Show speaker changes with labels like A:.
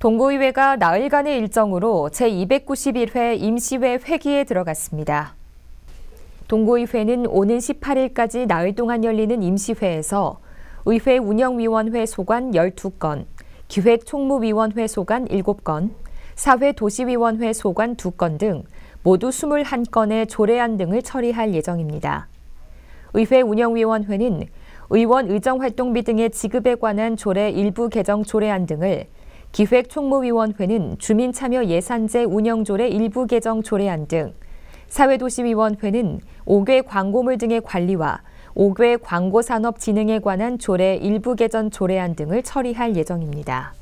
A: 동구의회가 나흘간의 일정으로 제291회 임시회 회기에 들어갔습니다. 동구의회는 오는 18일까지 나흘 동안 열리는 임시회에서 의회 운영위원회 소관 12건, 기획총무위원회 소관 7건, 사회도시위원회 소관 2건 등 모두 21건의 조례안 등을 처리할 예정입니다. 의회 운영위원회는 의원 의정활동비 등의 지급에 관한 조례 일부 개정 조례안 등을 기획총무위원회는 주민참여 예산제 운영조례 일부 개정 조례안 등 사회도시위원회는 5개 광고물 등의 관리와 5개 광고산업 진흥에 관한 조례 일부 개정 조례안 등을 처리할 예정입니다.